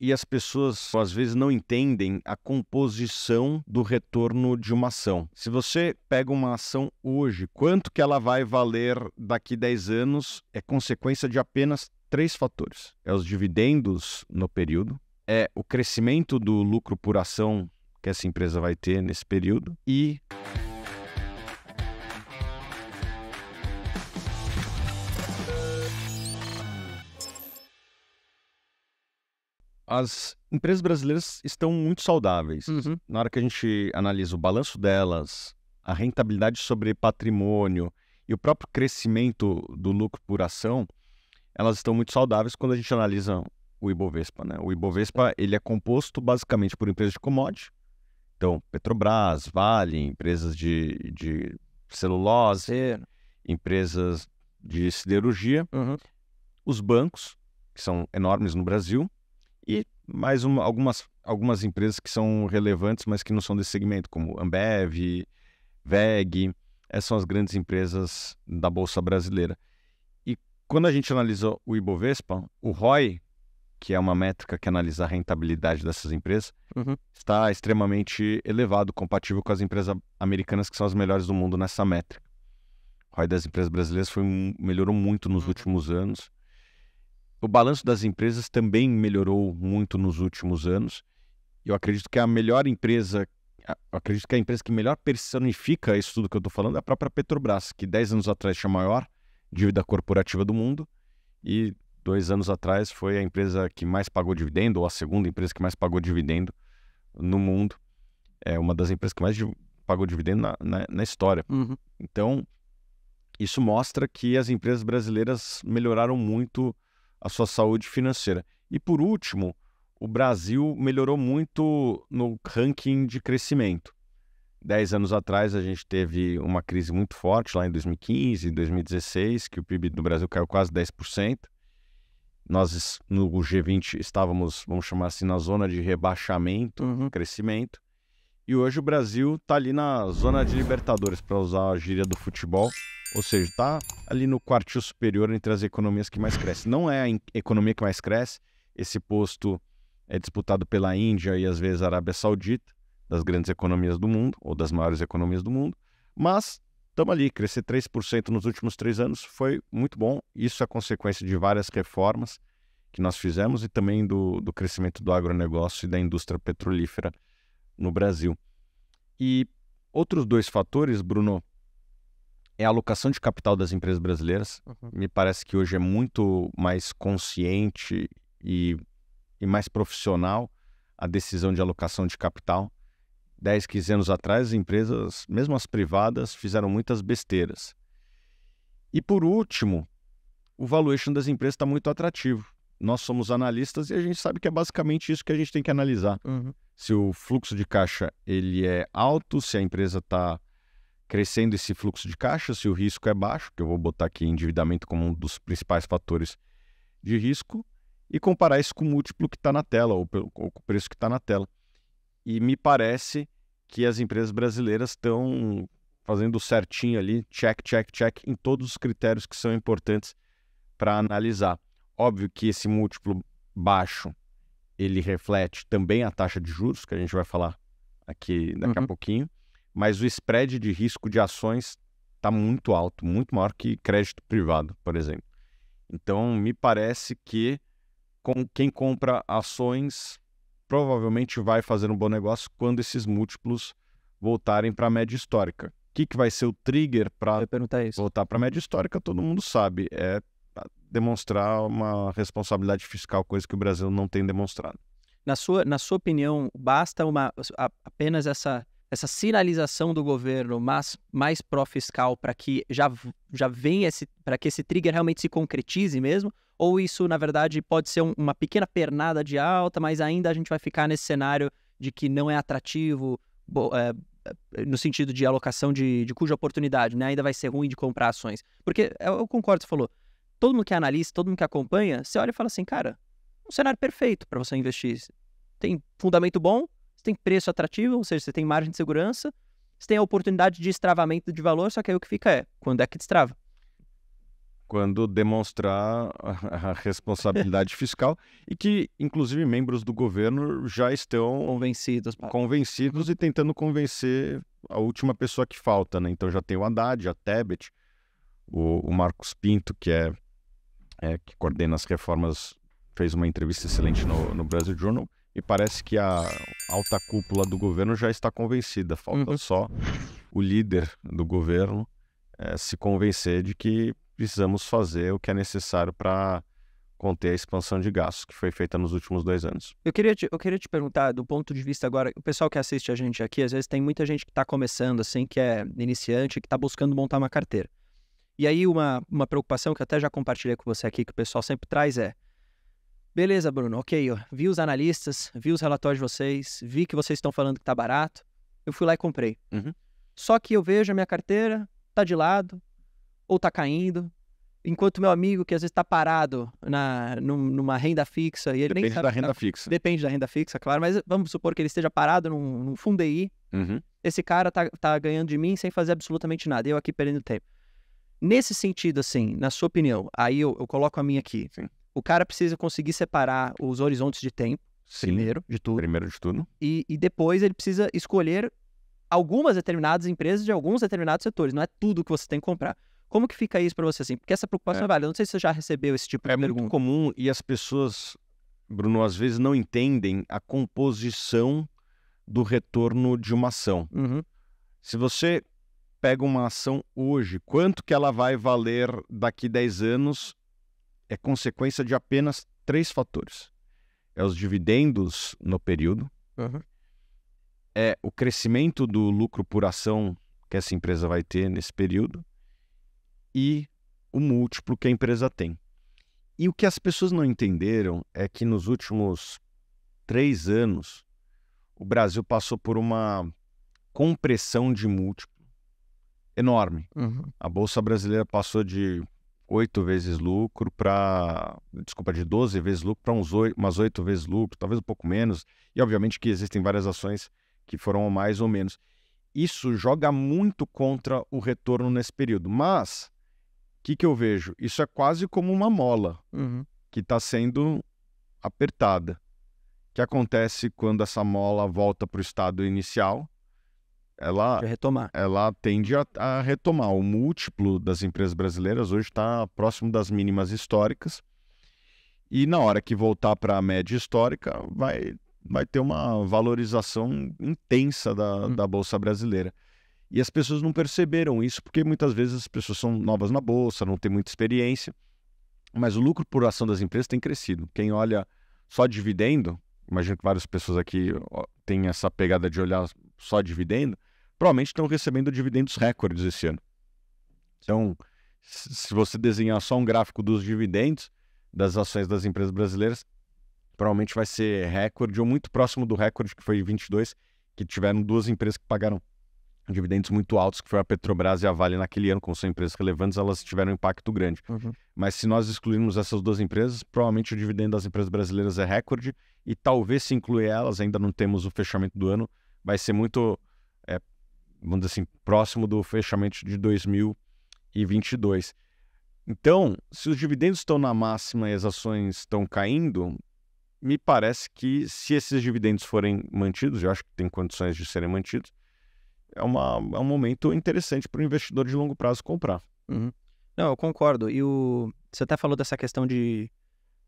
e as pessoas às vezes não entendem a composição do retorno de uma ação. Se você pega uma ação hoje, quanto que ela vai valer daqui 10 anos é consequência de apenas três fatores. É os dividendos no período, é o crescimento do lucro por ação que essa empresa vai ter nesse período e as empresas brasileiras estão muito saudáveis. Uhum. Na hora que a gente analisa o balanço delas, a rentabilidade sobre patrimônio e o próprio crescimento do lucro por ação, elas estão muito saudáveis quando a gente analisa o Ibovespa. Né? O Ibovespa ele é composto basicamente por empresas de commodities então Petrobras, Vale, empresas de, de celulose, empresas de siderurgia, uhum. os bancos, que são enormes no Brasil, e mais uma, algumas, algumas empresas que são relevantes, mas que não são desse segmento, como Ambev, VEG. Essas são as grandes empresas da Bolsa Brasileira. E quando a gente analisa o Ibovespa, o ROI, que é uma métrica que analisa a rentabilidade dessas empresas, uhum. está extremamente elevado, compatível com as empresas americanas que são as melhores do mundo nessa métrica. O ROI das empresas brasileiras foi, melhorou muito nos uhum. últimos anos. O balanço das empresas também melhorou muito nos últimos anos. Eu acredito que a melhor empresa, acredito que a empresa que melhor personifica isso tudo que eu estou falando é a própria Petrobras, que 10 anos atrás tinha a maior dívida corporativa do mundo e dois anos atrás foi a empresa que mais pagou dividendo, ou a segunda empresa que mais pagou dividendo no mundo. É uma das empresas que mais pagou dividendo na, na, na história. Uhum. Então, isso mostra que as empresas brasileiras melhoraram muito a sua saúde financeira. E por último, o Brasil melhorou muito no ranking de crescimento. Dez anos atrás, a gente teve uma crise muito forte lá em 2015, 2016, que o PIB do Brasil caiu quase 10%. Nós, no G20, estávamos, vamos chamar assim, na zona de rebaixamento, uhum. crescimento. E hoje o Brasil está ali na zona de Libertadores, para usar a gíria do futebol. Ou seja, está ali no quartil superior entre as economias que mais crescem. Não é a economia que mais cresce, esse posto é disputado pela Índia e às vezes a Arábia Saudita, das grandes economias do mundo, ou das maiores economias do mundo, mas estamos ali, crescer 3% nos últimos três anos foi muito bom. Isso é consequência de várias reformas que nós fizemos e também do, do crescimento do agronegócio e da indústria petrolífera no Brasil. E outros dois fatores, Bruno, é a alocação de capital das empresas brasileiras. Uhum. Me parece que hoje é muito mais consciente e, e mais profissional a decisão de alocação de capital. 10, 15 anos atrás, as empresas, mesmo as privadas, fizeram muitas besteiras. E por último, o valuation das empresas está muito atrativo. Nós somos analistas e a gente sabe que é basicamente isso que a gente tem que analisar. Uhum. Se o fluxo de caixa ele é alto, se a empresa está crescendo esse fluxo de caixa, se o risco é baixo, que eu vou botar aqui endividamento como um dos principais fatores de risco, e comparar isso com o múltiplo que está na tela, ou, ou, com o preço que está na tela. E me parece que as empresas brasileiras estão fazendo certinho ali, check, check, check, em todos os critérios que são importantes para analisar. Óbvio que esse múltiplo baixo, ele reflete também a taxa de juros, que a gente vai falar aqui daqui uhum. a pouquinho, mas o spread de risco de ações está muito alto, muito maior que crédito privado, por exemplo. Então, me parece que com quem compra ações provavelmente vai fazer um bom negócio quando esses múltiplos voltarem para a média histórica. O que, que vai ser o trigger para voltar para a média histórica? Todo mundo sabe. É demonstrar uma responsabilidade fiscal, coisa que o Brasil não tem demonstrado. Na sua, na sua opinião, basta uma, apenas essa essa sinalização do governo mais, mais pró-fiscal para que já, já venha esse, para que esse trigger realmente se concretize mesmo? Ou isso, na verdade, pode ser um, uma pequena pernada de alta, mas ainda a gente vai ficar nesse cenário de que não é atrativo bo, é, é no sentido de alocação de, de cuja oportunidade, né? Ainda vai ser ruim de comprar ações. Porque é, eu concordo, você falou, todo mundo que é analisa, todo mundo que acompanha, você olha e fala assim, cara, um cenário perfeito para você investir. Tem fundamento bom, você tem preço atrativo, ou seja, você tem margem de segurança, você tem a oportunidade de extravamento de valor, só que aí o que fica é quando é que destrava? Quando demonstrar a responsabilidade fiscal e que, inclusive, membros do governo já estão convencidos, convencidos e tentando convencer a última pessoa que falta. Né? Então já tem o Haddad, a Tebet, o, o Marcos Pinto, que é, é, que coordena as reformas, fez uma entrevista excelente no, no Brasil Journal e parece que a alta cúpula do governo já está convencida, falta uhum. só o líder do governo é, se convencer de que precisamos fazer o que é necessário para conter a expansão de gastos que foi feita nos últimos dois anos. Eu queria, te, eu queria te perguntar, do ponto de vista agora, o pessoal que assiste a gente aqui, às vezes tem muita gente que está começando, assim, que é iniciante, que está buscando montar uma carteira. E aí uma, uma preocupação que até já compartilhei com você aqui, que o pessoal sempre traz é, Beleza, Bruno, ok, vi os analistas, vi os relatórios de vocês, vi que vocês estão falando que tá barato, eu fui lá e comprei. Uhum. Só que eu vejo a minha carteira, tá de lado, ou tá caindo, enquanto meu amigo, que às vezes tá parado na, numa renda fixa, e ele Depende nem sabe, da renda tá, fixa. Depende da renda fixa, claro, mas vamos supor que ele esteja parado num, num fundo uhum. esse cara tá, tá ganhando de mim sem fazer absolutamente nada, eu aqui perdendo tempo. Nesse sentido, assim, na sua opinião, aí eu, eu coloco a minha aqui. Sim. O cara precisa conseguir separar os horizontes de tempo, Sim, primeiro de tudo. Primeiro de tudo. E, e depois ele precisa escolher algumas determinadas empresas de alguns determinados setores. Não é tudo que você tem que comprar. Como que fica isso para você assim? Porque essa preocupação é, é válida. não sei se você já recebeu esse tipo de é pergunta. É muito comum e as pessoas, Bruno, às vezes não entendem a composição do retorno de uma ação. Uhum. Se você pega uma ação hoje, quanto que ela vai valer daqui 10 anos é consequência de apenas três fatores: é os dividendos no período, uhum. é o crescimento do lucro por ação que essa empresa vai ter nesse período e o múltiplo que a empresa tem. E o que as pessoas não entenderam é que nos últimos três anos o Brasil passou por uma compressão de múltiplo enorme. Uhum. A bolsa brasileira passou de oito vezes lucro para. Desculpa, de 12 vezes lucro para umas oito vezes lucro, talvez um pouco menos. E obviamente que existem várias ações que foram mais ou menos. Isso joga muito contra o retorno nesse período. Mas, o que, que eu vejo? Isso é quase como uma mola uhum. que está sendo apertada. O que acontece quando essa mola volta para o estado inicial? ela, retomar. ela tende a, a, retomar. O múltiplo das empresas brasileiras hoje está próximo das mínimas históricas. E na hora que voltar para a média histórica, vai, vai ter uma valorização intensa da, hum. da Bolsa Brasileira. E as pessoas não perceberam isso, porque muitas vezes as pessoas são novas na Bolsa, não têm muita experiência. Mas o lucro por ação das empresas tem crescido. Quem olha só dividendo, imagino que várias pessoas aqui têm essa pegada de olhar só dividendo, provavelmente estão recebendo dividendos recordes esse ano. Então, se você desenhar só um gráfico dos dividendos das ações das empresas brasileiras, provavelmente vai ser recorde ou muito próximo do recorde que foi 22, que tiveram duas empresas que pagaram dividendos muito altos, que foi a Petrobras e a Vale naquele ano, como são empresas relevantes, elas tiveram um impacto grande. Uhum. Mas se nós excluirmos essas duas empresas, provavelmente o dividendo das empresas brasileiras é recorde e talvez se incluir elas, ainda não temos o fechamento do ano, vai ser muito, é, vamos dizer assim, próximo do fechamento de 2022. Então, se os dividendos estão na máxima e as ações estão caindo, me parece que se esses dividendos forem mantidos, eu acho que tem condições de serem mantidos, é, uma, é um momento interessante para o investidor de longo prazo comprar. Uhum. Não, eu concordo. E o... você até falou dessa questão de,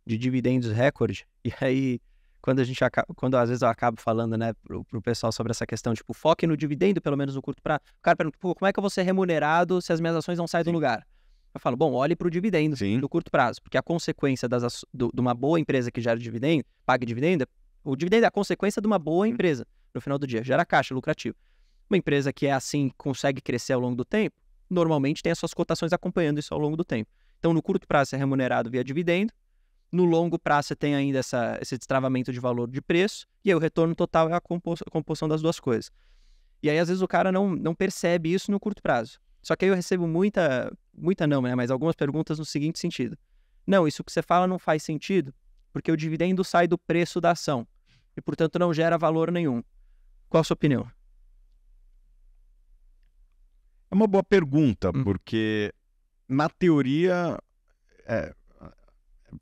de dividendos recorde, e aí quando a gente acaba, quando às vezes eu acabo falando, né, pro, pro pessoal sobre essa questão, tipo, foque no dividendo, pelo menos no curto prazo. O cara pergunta, pô, como é que eu vou ser remunerado se as minhas ações não saem Sim. do lugar? Eu falo, bom, olhe para o dividendo Sim. no curto prazo, porque a consequência das, do, de uma boa empresa que gera dividendo, paga dividendo, o dividendo é a consequência de uma boa empresa no final do dia, gera caixa, lucrativo. Uma empresa que é assim, consegue crescer ao longo do tempo, normalmente tem as suas cotações acompanhando isso ao longo do tempo. Então, no curto prazo, é remunerado via dividendo, no longo prazo, você tem ainda essa, esse destravamento de valor de preço, e aí o retorno total é a composição das duas coisas. E aí, às vezes, o cara não, não percebe isso no curto prazo. Só que aí eu recebo muita, muita não, né? Mas algumas perguntas no seguinte sentido. Não, isso que você fala não faz sentido, porque o dividendo sai do preço da ação e, portanto, não gera valor nenhum. Qual a sua opinião? É uma boa pergunta, hum. porque na teoria é,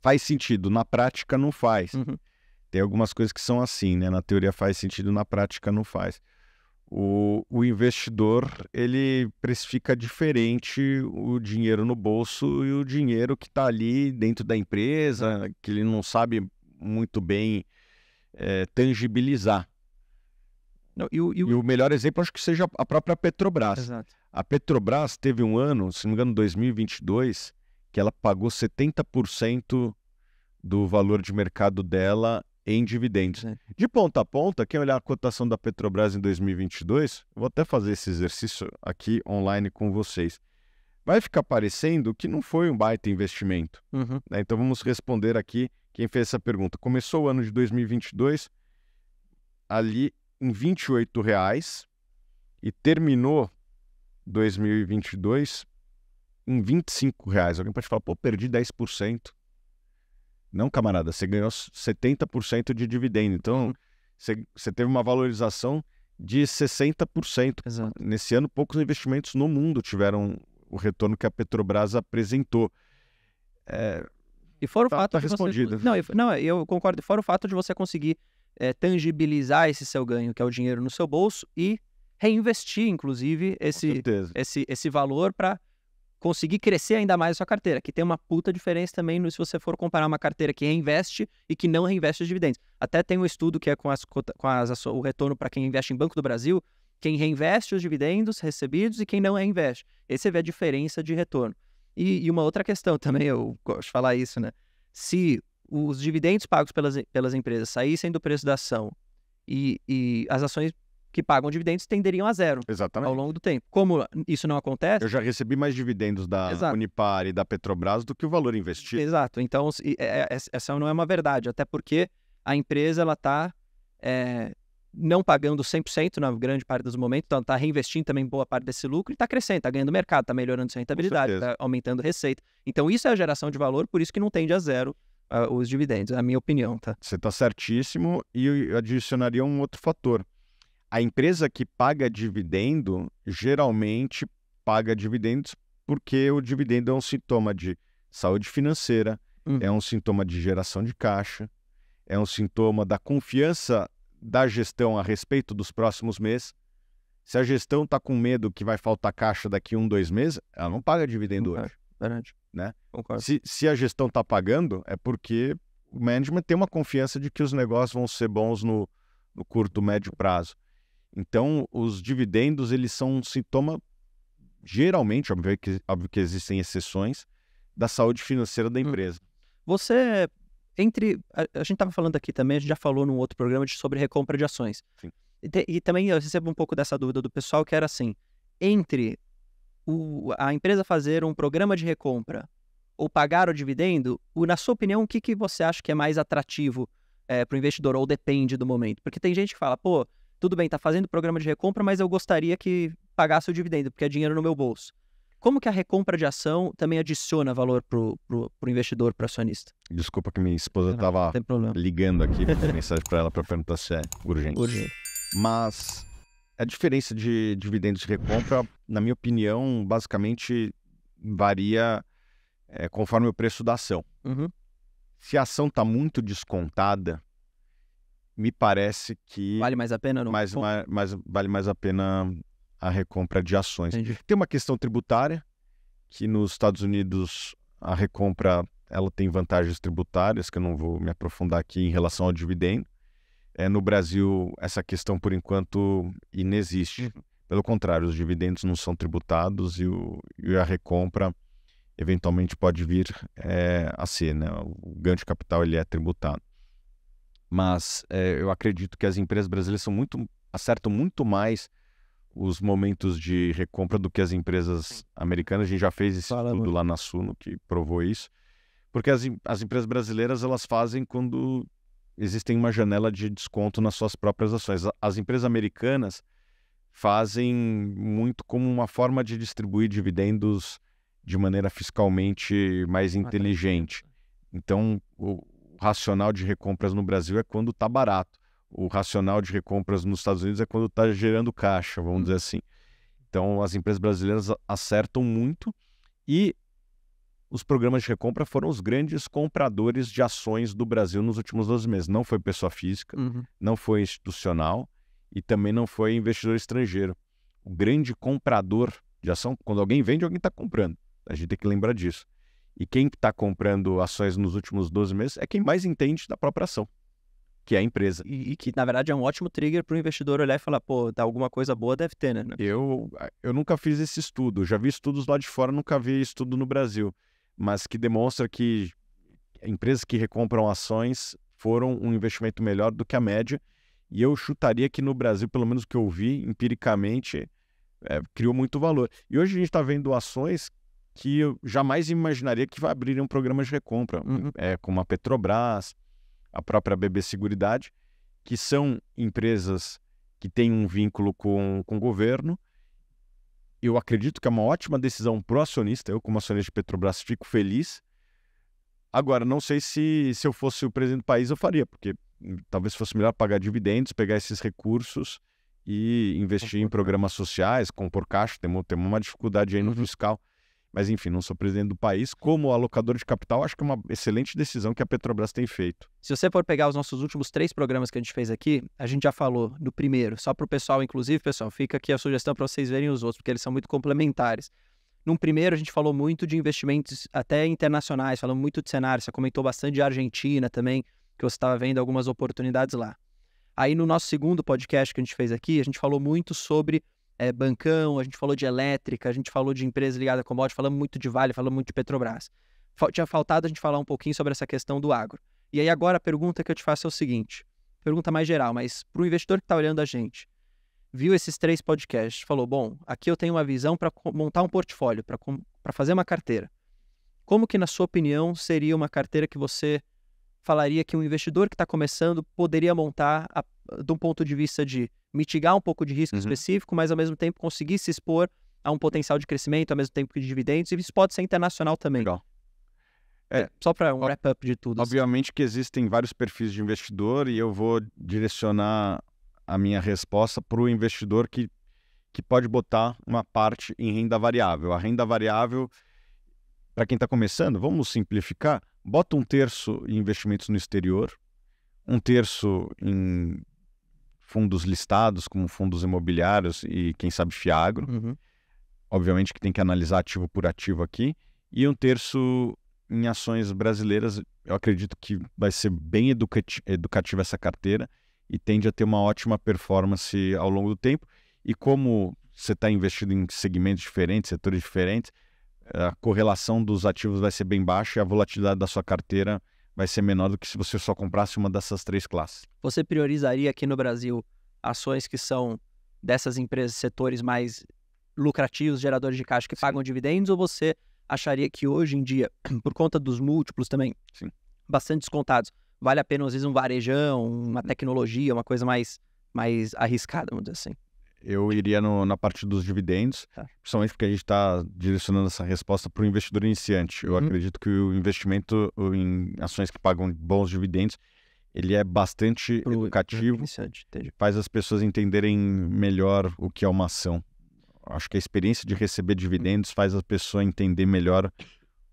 faz sentido, na prática não faz. Uhum. Tem algumas coisas que são assim, né? Na teoria faz sentido, na prática não faz. O, o investidor, ele precifica diferente o dinheiro no bolso e o dinheiro que está ali dentro da empresa, que ele não sabe muito bem é, tangibilizar. Não, e, o, e, o... e, o, melhor exemplo acho que seja a própria Petrobras. Exato. A Petrobras teve um ano, se não me engano, 2022, que ela pagou 70% do valor de mercado dela em dividendos. É. De ponta a ponta, quem olhar a cotação da Petrobras em 2022, vou até fazer esse exercício aqui online com vocês, vai ficar parecendo que não foi um baita investimento. Uhum. Né? Então vamos responder aqui quem fez essa pergunta. Começou o ano de 2022 ali em R$ reais e terminou 2022 em 25 reais. Alguém pode falar, pô, perdi 10%. Não, camarada, você ganhou 70% de dividendo. Então, uhum. você, você teve uma valorização de 60%. Exato. Nesse ano, poucos investimentos no mundo tiveram o retorno que a Petrobras apresentou. É, e fora o tá, fato tá de respondido. Você... Não, eu, não, é, eu concordo. Fora o fato de você conseguir é, tangibilizar esse seu ganho, que é o dinheiro no seu bolso, e reinvestir, inclusive, esse, esse, esse valor para conseguir crescer ainda mais a sua carteira, que tem uma puta diferença também no, se você for comparar uma carteira que reinveste e que não reinveste os dividendos. Até tem um estudo que é com, as, com as, o retorno para quem investe em Banco do Brasil, quem reinveste os dividendos recebidos e quem não reinveste. Aí você vê a diferença de retorno. E, e, uma outra questão também, eu gosto de falar isso, né? Se os dividendos pagos pelas, pelas empresas saíssem do preço da ação e, e as ações que pagam dividendos tenderiam a zero Exatamente. ao longo do tempo. Como isso não acontece. Eu já recebi mais dividendos da Exato. Unipar e da Petrobras do que o valor investido. Exato. Então, é, é, é, essa não é uma verdade, até porque a empresa ela está é, não pagando 100% na grande parte dos momentos, então está reinvestindo também boa parte desse lucro e está crescendo, está ganhando mercado, está melhorando sua rentabilidade, está aumentando receita. Então, isso é a geração de valor, por isso que não tende a zero uh, os dividendos, na minha opinião. Tá? Você está certíssimo e eu adicionaria um outro fator a empresa que paga dividendo geralmente paga dividendos porque o dividendo é um sintoma de saúde financeira, é uhum. é um sintoma de geração de caixa, é um sintoma da confiança da gestão a respeito dos próximos meses. Se a gestão está com medo que vai faltar caixa daqui um, dois meses, ela não paga dividendo Concordo. hoje. Verdade. Né? Se, se a gestão está pagando, é porque o management tem uma confiança de que os negócios vão ser bons no, no curto, médio prazo. Então, os dividendos eles são um sintoma, geralmente, óbvio que, óbvio que existem exceções, da saúde financeira da hum. empresa. Você, entre. A, a gente estava falando aqui também, a gente já falou num outro programa de, sobre recompra de ações. E, te, e, também eu recebo um pouco dessa dúvida do pessoal que era assim: entre o, a empresa fazer um programa de recompra ou pagar o dividendo, o, na sua opinião, o que, que você acha que é mais atrativo é, eh, para o investidor? Ou depende do momento? Porque tem gente que fala, pô tudo bem, está fazendo programa de recompra, mas eu gostaria que pagasse o dividendo, porque é dinheiro no meu bolso. Como que a recompra de ação também adiciona valor para o investidor, para o acionista? Desculpa que minha esposa estava ligando aqui, mensagem para ela para perguntar se é urgente. urgente. Mas a diferença de dividendos de recompra, na minha opinião, basicamente varia é, conforme o preço da ação. Uhum. Se a ação está muito descontada, me parece que. Vale mais a pena, não? Mais, mais, mais, vale mais a pena a recompra de ações. Entendi. Tem uma questão tributária, que nos Estados Unidos a recompra ela tem vantagens tributárias, que eu não vou me aprofundar aqui em relação ao dividendo. É, no Brasil, essa questão, por enquanto, inexiste. Hum. Pelo contrário, os dividendos não são tributados e, o, e a recompra eventualmente pode vir é, a ser. Né? O ganho de capital ele é tributado mas é, eu acredito que as empresas brasileiras são muito, acertam muito mais os momentos de recompra do que as empresas americanas. A gente já fez esse estudo lá na Suno que provou isso. Porque as, as empresas brasileiras elas fazem quando existem uma janela de desconto nas suas próprias ações. As empresas americanas fazem muito como uma forma de distribuir dividendos de maneira fiscalmente mais inteligente. Então, racional de recompras no Brasil é quando está barato. O racional de recompras nos Estados Unidos é quando está gerando caixa, vamos dizer assim. Então, as empresas brasileiras acertam muito e os programas de recompra foram os grandes compradores de ações do Brasil nos últimos 12 meses. Não foi pessoa física, uhum. não foi institucional e também não foi investidor estrangeiro. O grande comprador de ação, quando alguém vende, alguém está comprando. A gente tem que lembrar disso. E quem está comprando ações nos últimos 12 meses é quem mais entende da própria ação, que é a empresa. E, e que, na verdade, é um ótimo trigger para o investidor olhar e falar, pô, tá alguma coisa boa deve ter, né, né? Eu, eu nunca fiz esse estudo. Já vi estudos lá de fora, nunca vi estudo no Brasil. Mas que demonstra que empresas que recompram ações foram um investimento melhor do que a média. E eu chutaria que no Brasil, pelo menos o que eu vi empiricamente, é, criou muito valor. E hoje a gente está vendo ações que eu jamais imaginaria que abririam programas de recompra, uhum. é, como a Petrobras, a própria BB Seguridade, que são empresas que têm um vínculo com, com o governo. Eu acredito que é uma ótima decisão pro acionista. Eu, como acionista de Petrobras, fico feliz. Agora, não sei se, se eu fosse o presidente do país, eu faria, porque hum, talvez fosse melhor pagar dividendos, pegar esses recursos e investir compor em programas sociais, compor caixa. Tem, tem uma dificuldade aí no uhum. fiscal mas enfim, não sou presidente do país. Como alocador de capital, acho que é uma excelente decisão que a Petrobras tem feito. Se você for pegar os nossos últimos três programas que a gente fez aqui, a gente já falou do primeiro, só para o pessoal, inclusive, pessoal, fica aqui a sugestão para vocês verem os outros, porque eles são muito complementares. Num primeiro, a gente falou muito de investimentos até internacionais, falamos muito de cenário, você comentou bastante de Argentina também, que você estava vendo algumas oportunidades lá. Aí no nosso segundo podcast que a gente fez aqui, a gente falou muito sobre é, bancão, a gente falou de elétrica, a gente falou de empresa ligada com bote, falamos muito de Vale, falamos muito de Petrobras. Fal tinha faltado a gente falar um pouquinho sobre essa questão do agro. E aí agora a pergunta que eu te faço é o seguinte, pergunta mais geral, mas para o investidor que está olhando a gente, viu esses três podcasts, falou, bom, aqui eu tenho uma visão para montar um portfólio, para fazer uma carteira. Como que, na sua opinião, seria uma carteira que você falaria que um investidor que está começando poderia montar a de um ponto de vista de mitigar um pouco de risco uhum. específico, mas ao mesmo tempo conseguir se expor a um potencial de crescimento, ao mesmo tempo que de dividendos, e isso pode ser internacional também. Legal. É, é só para um wrap-up de tudo. Obviamente assim. que existem vários perfis de investidor e eu vou direcionar a minha resposta para o investidor que, que pode botar uma parte em renda variável. A renda variável, para quem está começando, vamos simplificar, bota um terço em investimentos no exterior, um terço em fundos listados, como fundos imobiliários e, quem sabe, Fiagro. Uhum. Obviamente que tem que analisar ativo por ativo aqui. E um terço em ações brasileiras. Eu acredito que vai ser bem educati educativa essa carteira e tende a ter uma ótima performance ao longo do tempo. E como você está investido em segmentos diferentes, setores diferentes, a correlação dos ativos vai ser bem baixa e a volatilidade da sua carteira vai ser menor do que se você só comprasse uma dessas três classes. Você priorizaria aqui no Brasil ações que são dessas empresas, setores mais lucrativos, geradores de caixa que Sim. pagam dividendos, ou você acharia que hoje em dia, por conta dos múltiplos também, Sim. bastante descontados, vale a pena às vezes um varejão, uma hum. tecnologia, uma coisa mais, mais arriscada, vamos dizer assim? eu iria no, na parte dos dividendos, tá. principalmente porque a gente está direcionando essa resposta para o investidor iniciante. Eu uhum. acredito que o investimento em ações que pagam bons dividendos, ele é bastante pro, educativo, pro faz as pessoas entenderem melhor o que é uma ação. Acho que a experiência de receber dividendos faz a pessoa entender melhor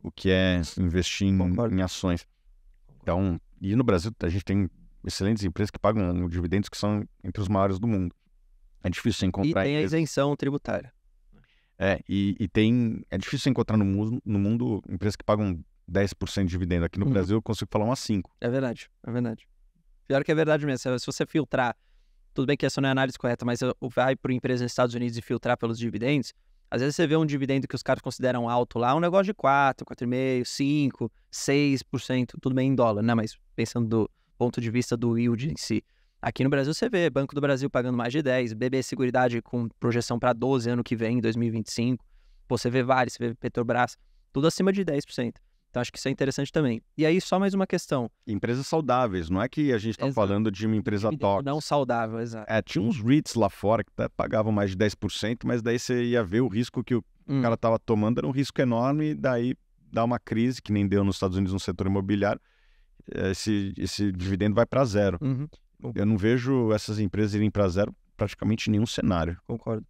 o que é investir em, em ações. Então, e no Brasil a gente tem excelentes empresas que pagam dividendos que são entre os maiores do mundo. É difícil encontrar. E tem a isenção tributária. É, e, e tem. É difícil encontrar no mundo, no mundo empresas que pagam 10% de dividendo. Aqui no uhum. Brasil eu consigo falar umas 5%. É verdade, é verdade. Pior que é verdade mesmo. Se você filtrar, tudo bem que essa não é a análise correta, mas vai para empresa nos Estados Unidos e filtrar pelos dividendos, às vezes você vê um dividendo que os caras consideram alto lá, um negócio de 4, 4,5, 5, 6%, tudo bem em dólar, né? Mas pensando do ponto de vista do yield em si. Aqui no Brasil você vê Banco do Brasil pagando mais de 10, BB Seguridade com projeção para 12 ano que vem, 2025. Pô, você vê vários, você vê Petrobras, tudo acima de 10%. Então acho que isso é interessante também. E aí só mais uma questão. Empresas saudáveis, não é que a gente está falando de uma empresa top. Não saudável, exato. É, tinha uns REITs lá fora que pagavam mais de 10%, mas daí você ia ver o risco que o hum. cara estava tomando, era um risco enorme, e daí dá uma crise, que nem deu nos Estados Unidos no setor imobiliário, eh, esse, esse dividendo vai para zero. Uhum eu não vejo essas empresas irem para zero praticamente nenhum cenário. Concordo.